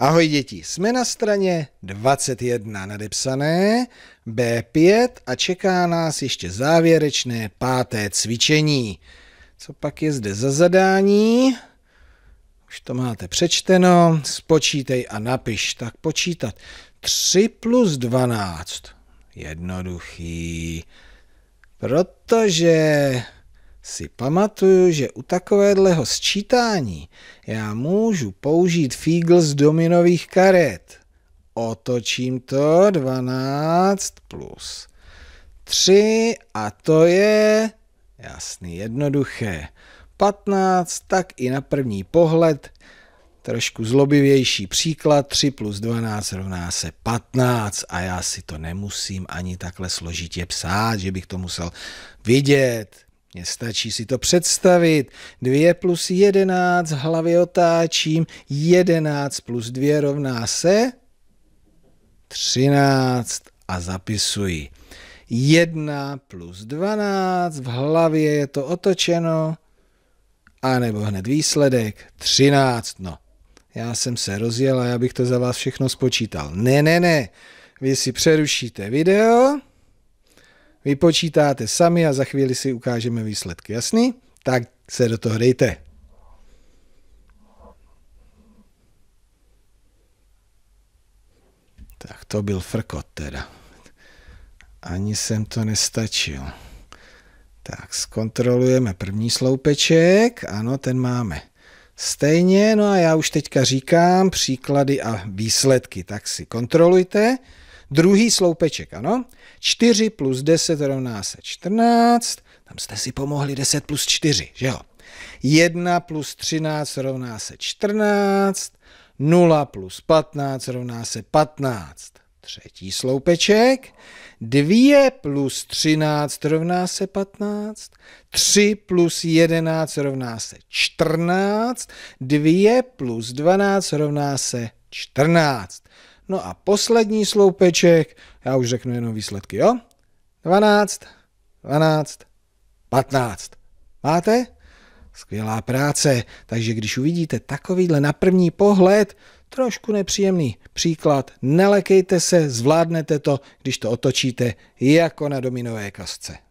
Ahoj děti, jsme na straně 21 nadepsané, B5 a čeká nás ještě závěrečné páté cvičení. Co pak je zde za zadání? Už to máte přečteno, spočítej a napiš. Tak počítat 3 plus 12. Jednoduchý. Protože si pamatuju, že u takovéhleho sčítání já můžu použít fígl z dominových karet. Otočím to 12 plus 3 a to je, jasný, jednoduché, 15, tak i na první pohled trošku zlobivější příklad, 3 plus 12 rovná se 15 a já si to nemusím ani takhle složitě psát, že bych to musel vidět. Mně stačí si to představit. 2 plus 11 hlavy otáčím. 11 plus 2 rovná se 13 a zapisuji. 1 plus 12, v hlavě je to otočeno, a nebo hned výsledek 13. No, já jsem se rozjel a já bych to za vás všechno spočítal. Ne, ne, ne, vy si přerušíte video, vypočítáte sami a za chvíli si ukážeme výsledky. Jasný? Tak se do toho dejte. Tak to byl frkot teda. Ani jsem to nestačil. Tak zkontrolujeme první sloupeček. Ano, ten máme. Stejně, no a já už teďka říkám příklady a výsledky, tak si kontrolujte. Druhý sloupeček, ano. 4 plus 10 rovná se 14. Tam jste si pomohli 10 plus 4, že jo? 1 plus 13 rovná se 14. 0 plus 15 rovná se 15. Třetí sloupeček. 2 plus 13 rovná se 15, 3 plus 11 rovná se 14, 2 plus 12 rovná se 14. No a poslední sloupeček, já už řeknu jenom výsledky, jo? 12, 12, 15. Máte? Skvělá práce. Takže když uvidíte takovýhle na první pohled, trošku nepříjemný příklad, nelekejte se, zvládnete to, když to otočíte jako na dominové kasce.